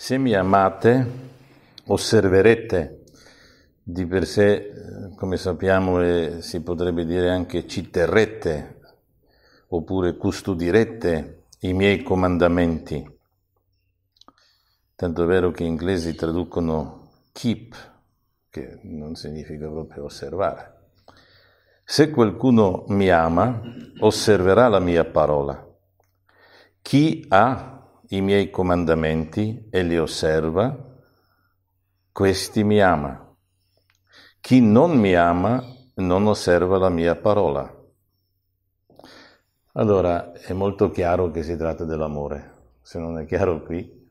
Se mi amate, osserverete. Di per sé, eh, come sappiamo, eh, si potrebbe dire anche ci terrete, oppure custodirete i miei comandamenti. Tanto è vero che in inglese traducono keep, che non significa proprio osservare. Se qualcuno mi ama, osserverà la mia parola. Chi ha i miei comandamenti e li osserva, questi mi ama. Chi non mi ama non osserva la mia parola. Allora è molto chiaro che si tratta dell'amore, se non è chiaro qui,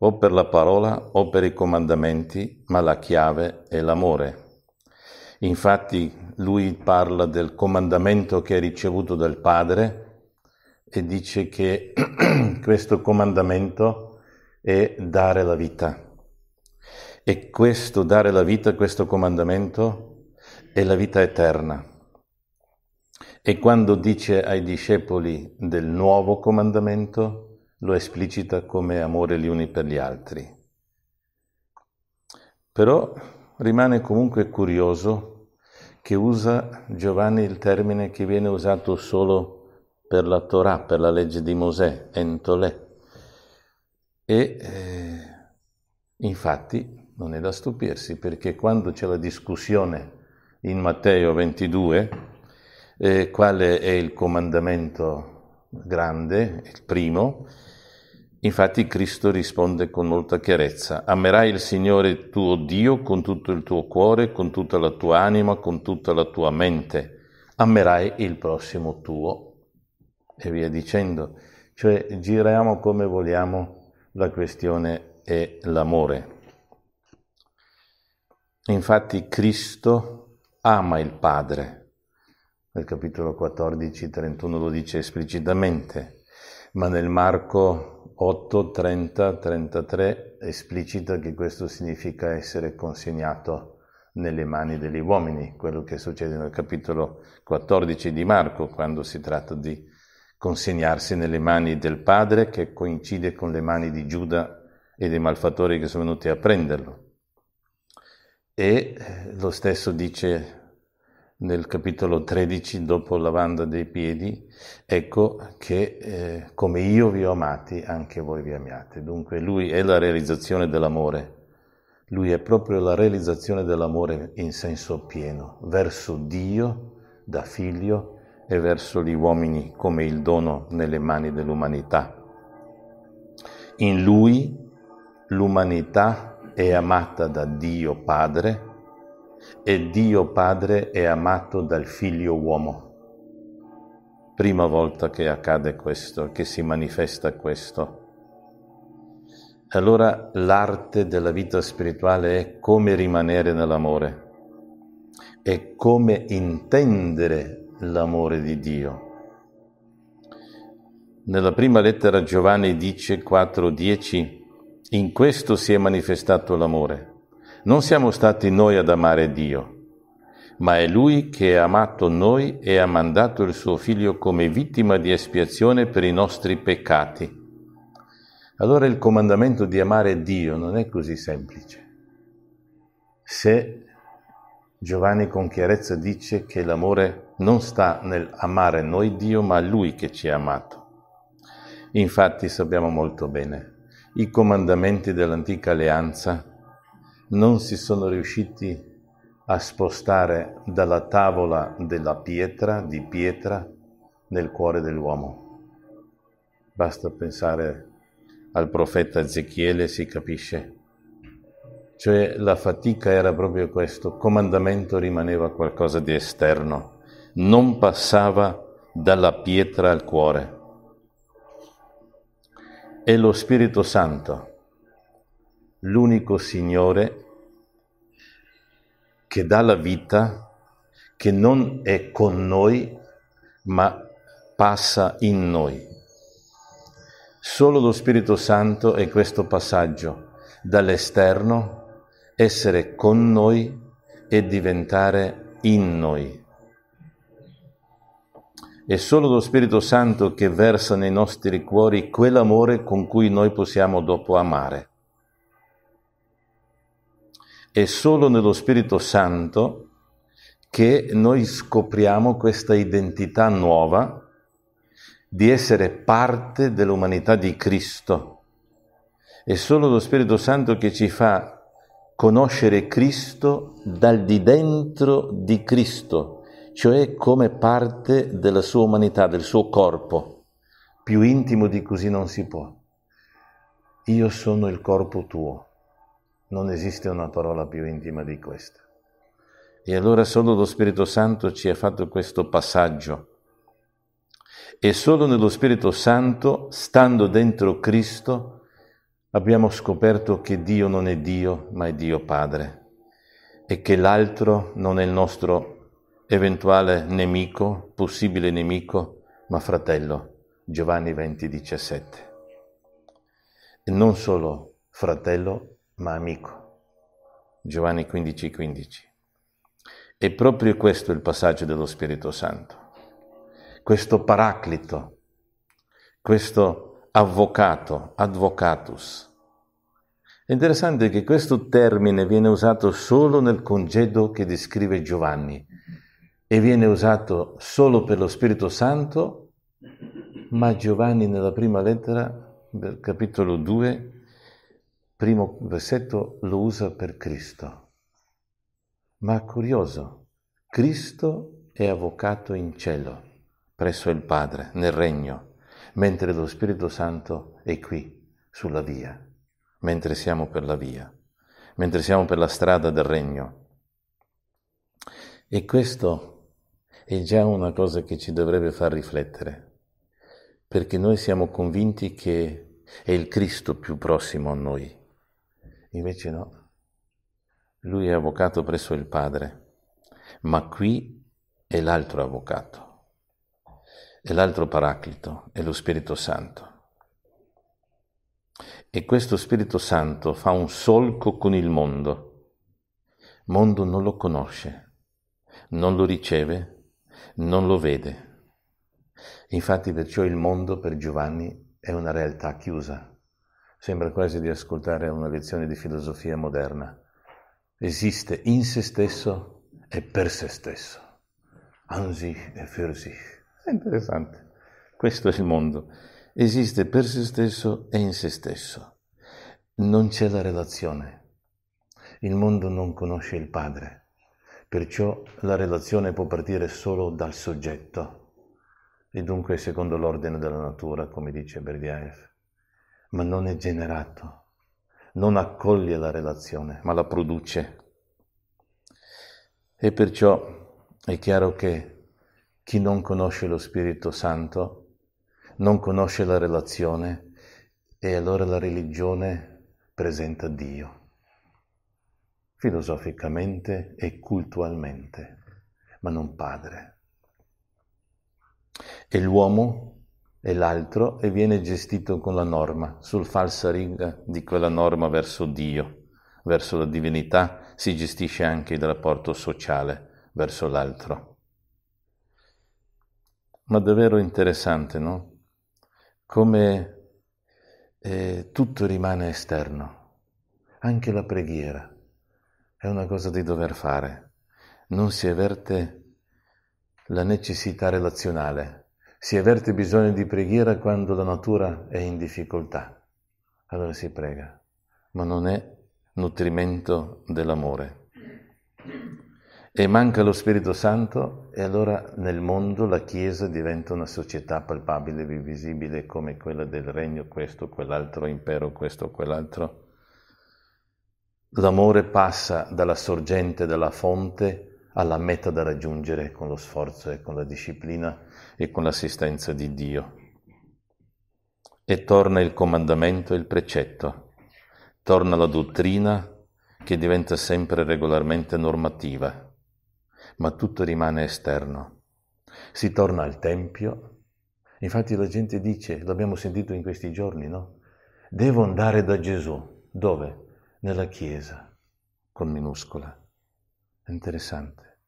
o per la parola o per i comandamenti, ma la chiave è l'amore. Infatti lui parla del comandamento che ha ricevuto dal Padre, e dice che questo comandamento è dare la vita. E questo dare la vita, questo comandamento, è la vita eterna. E quando dice ai discepoli del nuovo comandamento, lo esplicita come amore gli uni per gli altri. Però rimane comunque curioso che usa Giovanni il termine che viene usato solo per la Torah, per la legge di Mosè, Entolè. E eh, infatti non è da stupirsi perché quando c'è la discussione in Matteo 22, eh, quale è il comandamento grande, il primo, Infatti Cristo risponde con molta chiarezza, amerai il Signore tuo Dio con tutto il tuo cuore, con tutta la tua anima, con tutta la tua mente, amerai il prossimo tuo e via dicendo. Cioè giriamo come vogliamo, la questione è l'amore. Infatti Cristo ama il Padre. Nel capitolo 14, 31 lo dice esplicitamente, ma nel Marco 8, 30, 33 esplicita che questo significa essere consegnato nelle mani degli uomini, quello che succede nel capitolo 14 di Marco quando si tratta di consegnarsi nelle mani del padre che coincide con le mani di Giuda e dei malfattori che sono venuti a prenderlo. E eh, lo stesso dice nel capitolo 13, dopo lavanda dei piedi, ecco che eh, come io vi ho amati, anche voi vi amiate. Dunque lui è la realizzazione dell'amore, lui è proprio la realizzazione dell'amore in senso pieno, verso Dio da figlio e verso gli uomini come il dono nelle mani dell'umanità. In lui l'umanità è amata da Dio Padre e Dio Padre è amato dal figlio uomo. Prima volta che accade questo, che si manifesta questo. Allora l'arte della vita spirituale è come rimanere nell'amore, è come intendere l'amore di Dio. Nella prima lettera Giovanni dice 4.10, in questo si è manifestato l'amore. Non siamo stati noi ad amare Dio, ma è Lui che ha amato noi e ha mandato il suo Figlio come vittima di espiazione per i nostri peccati. Allora il comandamento di amare Dio non è così semplice. Se Giovanni con chiarezza dice che l'amore è non sta nel amare noi Dio, ma Lui che ci ha amato. Infatti sappiamo molto bene, i comandamenti dell'antica alleanza non si sono riusciti a spostare dalla tavola della pietra, di pietra, nel cuore dell'uomo. Basta pensare al profeta Ezechiele, si capisce. Cioè la fatica era proprio questo, comandamento rimaneva qualcosa di esterno non passava dalla pietra al cuore. È lo Spirito Santo, l'unico Signore che dà la vita, che non è con noi, ma passa in noi. Solo lo Spirito Santo è questo passaggio dall'esterno, essere con noi e diventare in noi. È solo lo Spirito Santo che versa nei nostri cuori quell'amore con cui noi possiamo dopo amare. È solo nello Spirito Santo che noi scopriamo questa identità nuova di essere parte dell'umanità di Cristo. È solo lo Spirito Santo che ci fa conoscere Cristo dal di dentro di Cristo, cioè come parte della sua umanità, del suo corpo. Più intimo di così non si può. Io sono il corpo tuo. Non esiste una parola più intima di questa. E allora solo lo Spirito Santo ci ha fatto questo passaggio. E solo nello Spirito Santo, stando dentro Cristo, abbiamo scoperto che Dio non è Dio, ma è Dio Padre e che l'altro non è il nostro eventuale nemico, possibile nemico, ma fratello, Giovanni 20, 17. E non solo fratello, ma amico, Giovanni 15, 15. E proprio questo è il passaggio dello Spirito Santo, questo paraclito, questo avvocato, advocatus. È interessante che questo termine viene usato solo nel congedo che descrive Giovanni, e viene usato solo per lo Spirito Santo, ma Giovanni nella prima lettera del capitolo 2, primo versetto, lo usa per Cristo. Ma curioso, Cristo è avvocato in cielo, presso il Padre, nel regno, mentre lo Spirito Santo è qui, sulla via, mentre siamo per la via, mentre siamo per la strada del regno. E questo è già una cosa che ci dovrebbe far riflettere, perché noi siamo convinti che è il Cristo più prossimo a noi, invece no, lui è avvocato presso il Padre, ma qui è l'altro avvocato, è l'altro paraclito, è lo Spirito Santo. E questo Spirito Santo fa un solco con il mondo. Il mondo non lo conosce, non lo riceve, non lo vede. Infatti perciò il mondo per Giovanni è una realtà chiusa. Sembra quasi di ascoltare una lezione di filosofia moderna. Esiste in se stesso e per se stesso. An sich e für sich. È interessante. Questo è il mondo. Esiste per se stesso e in se stesso. Non c'è la relazione. Il mondo non conosce il Padre Perciò la relazione può partire solo dal soggetto e dunque secondo l'ordine della natura, come dice Berdiaev, ma non è generato, non accoglie la relazione, ma la produce. E perciò è chiaro che chi non conosce lo Spirito Santo non conosce la relazione e allora la religione presenta Dio filosoficamente e cultualmente, ma non padre. E l'uomo è l'altro e viene gestito con la norma, sul falsa riga di quella norma verso Dio, verso la divinità, si gestisce anche il rapporto sociale verso l'altro. Ma davvero interessante, no? Come eh, tutto rimane esterno, anche la preghiera è una cosa di dover fare, non si avverte la necessità relazionale, si avverte bisogno di preghiera quando la natura è in difficoltà, allora si prega, ma non è nutrimento dell'amore. E manca lo Spirito Santo e allora nel mondo la Chiesa diventa una società palpabile, visibile come quella del regno, questo, quell'altro impero, questo, quell'altro L'amore passa dalla sorgente, dalla fonte, alla meta da raggiungere con lo sforzo e con la disciplina e con l'assistenza di Dio. E torna il comandamento e il precetto, torna la dottrina che diventa sempre regolarmente normativa, ma tutto rimane esterno. Si torna al Tempio, infatti la gente dice, l'abbiamo sentito in questi giorni, no? Devo andare da Gesù. Dove? nella Chiesa, con minuscola. Interessante,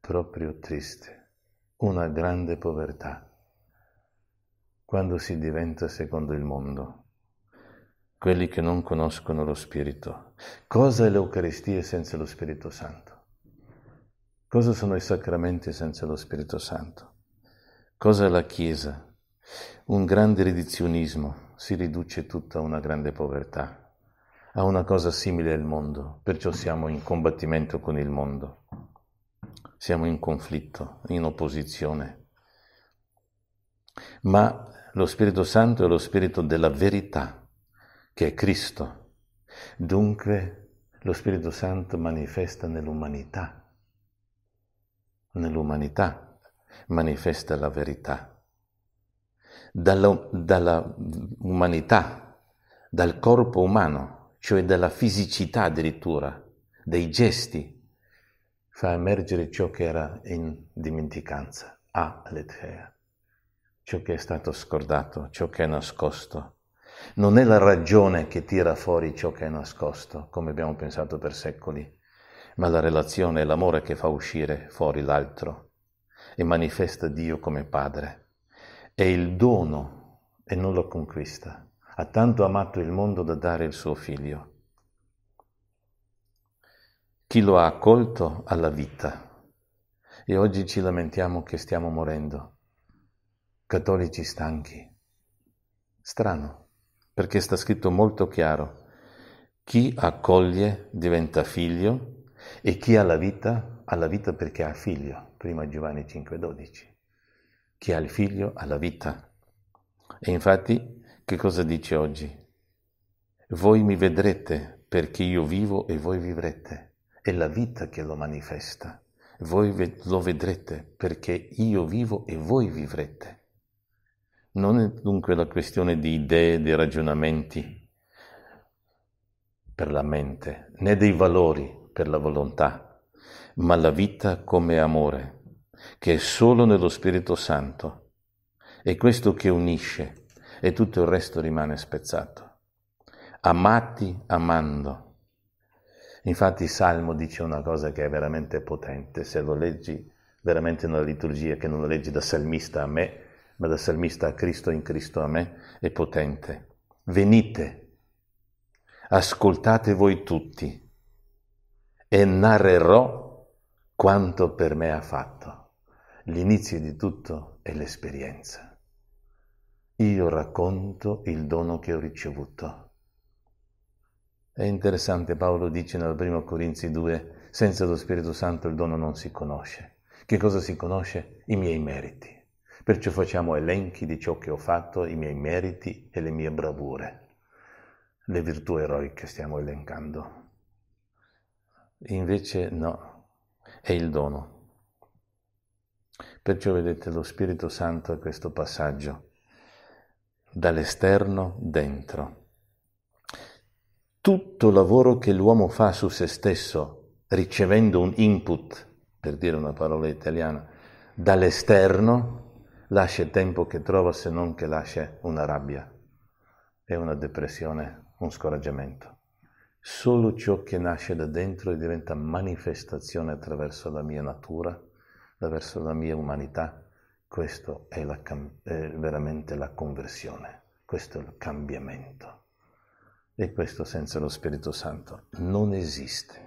proprio triste, una grande povertà, quando si diventa secondo il mondo, quelli che non conoscono lo Spirito. Cosa è l'Eucaristia senza lo Spirito Santo? Cosa sono i sacramenti senza lo Spirito Santo? Cosa è la Chiesa? Un grande ridizionismo si riduce tutta a una grande povertà, ha una cosa simile al mondo, perciò siamo in combattimento con il mondo, siamo in conflitto, in opposizione. Ma lo Spirito Santo è lo Spirito della verità, che è Cristo. Dunque lo Spirito Santo manifesta nell'umanità, nell'umanità manifesta la verità. Dalla, dalla umanità, dal corpo umano, cioè della fisicità addirittura, dei gesti, fa emergere ciò che era in dimenticanza, a l'etrea, ciò che è stato scordato, ciò che è nascosto. Non è la ragione che tira fuori ciò che è nascosto, come abbiamo pensato per secoli, ma la relazione e l'amore che fa uscire fuori l'altro e manifesta Dio come Padre. È il dono e non lo conquista ha tanto amato il mondo da dare il suo figlio. Chi lo ha accolto alla vita. E oggi ci lamentiamo che stiamo morendo. Cattolici stanchi. Strano, perché sta scritto molto chiaro. Chi accoglie diventa figlio e chi ha la vita ha la vita perché ha figlio. Prima Giovanni 5,12. Chi ha il figlio ha la vita. E infatti che cosa dice oggi? Voi mi vedrete perché io vivo e voi vivrete. È la vita che lo manifesta. Voi lo vedrete perché io vivo e voi vivrete. Non è dunque la questione di idee, di ragionamenti per la mente, né dei valori per la volontà, ma la vita come amore, che è solo nello Spirito Santo. È questo che unisce e tutto il resto rimane spezzato. Amati amando. Infatti il Salmo dice una cosa che è veramente potente, se lo leggi veramente nella liturgia, che non lo leggi da salmista a me, ma da salmista a Cristo in Cristo a me, è potente. Venite, ascoltate voi tutti e narrerò quanto per me ha fatto. L'inizio di tutto è l'esperienza. Io racconto il dono che ho ricevuto. È interessante, Paolo dice nel primo Corinzi 2, senza lo Spirito Santo il dono non si conosce. Che cosa si conosce? I miei meriti. Perciò facciamo elenchi di ciò che ho fatto, i miei meriti e le mie bravure, le virtù eroiche stiamo elencando. Invece no, è il dono. Perciò vedete lo Spirito Santo è questo passaggio dall'esterno dentro. Tutto lavoro che l'uomo fa su se stesso, ricevendo un input, per dire una parola italiana, dall'esterno, lascia il tempo che trova se non che lascia una rabbia e una depressione, un scoraggiamento. Solo ciò che nasce da dentro e diventa manifestazione attraverso la mia natura, attraverso la mia umanità, questo è, la, è veramente la conversione, questo è il cambiamento. E questo senza lo Spirito Santo non esiste.